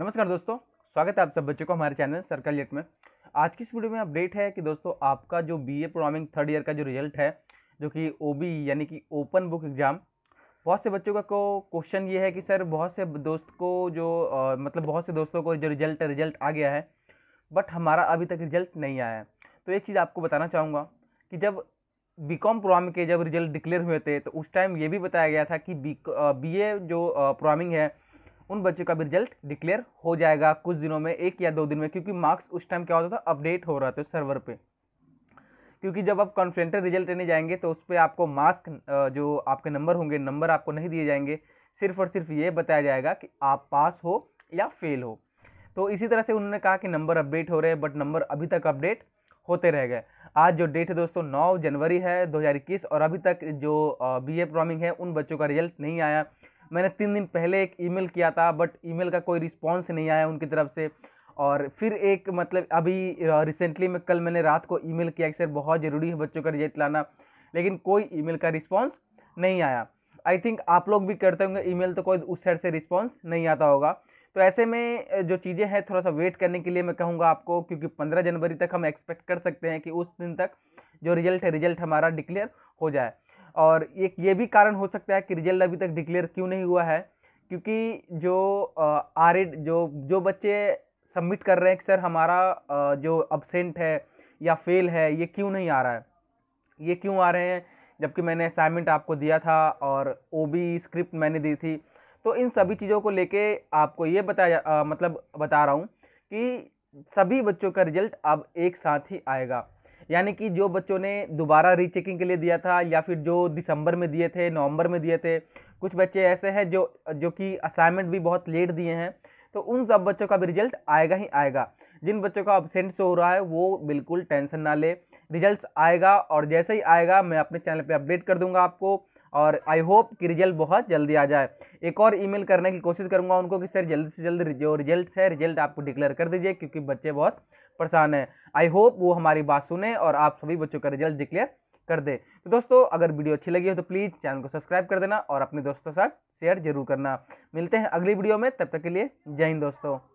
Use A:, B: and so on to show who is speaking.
A: नमस्कार दोस्तों स्वागत है आप सब बच्चों को हमारे चैनल सर्कल लेट में आज की इस वीडियो में अपडेट है कि दोस्तों आपका जो B A programming third year का जो रिजल्ट है जो कि ओ बी यानी कि ओपन बुक एग्ज़ाम बहुत से बच्चों का को क्वेश्चन ये है कि सर बहुत से दोस्त को जो आ, मतलब बहुत से दोस्तों को जो रिजल्ट है रिजल्ट आ गया है बट हमारा अभी तक रिजल्ट नहीं आया है तो एक चीज़ आपको बताना चाहूँगा कि जब बी कॉम प्रोग्राम के जब रिजल्ट डिक्लेयर हुए थे तो उस टाइम ये भी बताया गया था कि बी बी ए जो प्रोग्रामिंग है उन बच्चों का भी रिजल्ट डिक्लेयर हो जाएगा कुछ दिनों में एक या दो दिन में क्योंकि मार्क्स उस टाइम क्या होता था अपडेट हो रहा था सर्वर पर क्योंकि जब आप कॉन्फ्रेंटर रिजल्ट लेने जाएंगे तो उस पर आपको मार्क्स जो आपके नंबर होंगे नंबर आपको नहीं दिए जाएंगे सिर्फ और सिर्फ ये बताया जाएगा कि आप पास हो या फेल हो तो इसी तरह से उन्होंने कहा कि नंबर अपडेट हो रहे हैं बट नंबर अभी तक अपडेट होते रह गए आज जो डेट है दोस्तों 9 जनवरी है 2021 और अभी तक जो बी ए है उन बच्चों का रिजल्ट नहीं आया मैंने तीन दिन पहले एक ईमेल किया था बट ईमेल का कोई रिस्पॉन्स नहीं आया उनकी तरफ से और फिर एक मतलब अभी रिसेंटली में कल मैंने रात को ईमेल किया कि सर बहुत ज़रूरी है बच्चों का रिजल्ट लाना लेकिन कोई ईमेल का रिस्पॉन्स नहीं आया आई थिंक आप लोग भी करते होंगे ईमेल तो कोई उस साइड से रिस्पॉन्स नहीं आता होगा तो ऐसे में जो चीज़ें हैं थोड़ा सा वेट करने के लिए मैं कहूँगा आपको क्योंकि पंद्रह जनवरी तक हम एक्सपेक्ट कर सकते हैं कि उस दिन तक जो रिजल्ट है रिजल्ट हमारा डिक्लेयर हो जाए और एक ये भी कारण हो सकता है कि रिजल्ट अभी तक डिक्लेयर क्यों नहीं हुआ है क्योंकि जो आर जो जो बच्चे सबमिट कर रहे हैं कि सर हमारा जो अबसेंट है या फेल है ये क्यों नहीं आ रहा है ये क्यों आ रहे हैं जबकि मैंने असाइनमेंट आपको दिया था और ओ स्क्रिप्ट मैंने दी थी तो इन सभी चीज़ों को लेके आपको ये बताया मतलब बता रहा हूँ कि सभी बच्चों का रिजल्ट अब एक साथ ही आएगा यानी कि जो बच्चों ने दोबारा रीचेकिंग के लिए दिया था या फिर जो दिसंबर में दिए थे नवंबर में दिए थे कुछ बच्चे ऐसे हैं जो जो कि असाइनमेंट भी बहुत लेट दिए हैं तो उन सब बच्चों का भी रिजल्ट आएगा ही आएगा जिन बच्चों का अबसेंट हो रहा है वो बिल्कुल टेंशन ना ले रिजल्ट आएगा और जैसे ही आएगा मैं अपने चैनल पर अपडेट कर दूँगा आपको और आई होप कि रिजल्ट बहुत जल्दी आ जाए एक और ईमेल करने की कोशिश करूँगा उनको कि सर जल्द से जल्द जो रिजल्ट है रिजल्ट आपको डिक्लेयर कर दीजिए क्योंकि बच्चे बहुत परेशान हैं आई होप वो हमारी बात सुने और आप सभी बच्चों का रिजल्ट डिक्लेयर कर दे तो दोस्तों अगर वीडियो अच्छी लगी हो तो प्लीज़ चैनल को सब्सक्राइब कर देना और अपने दोस्तों के साथ शेयर जरूर करना मिलते हैं अगली वीडियो में तब तक के लिए जय हिंद दोस्तों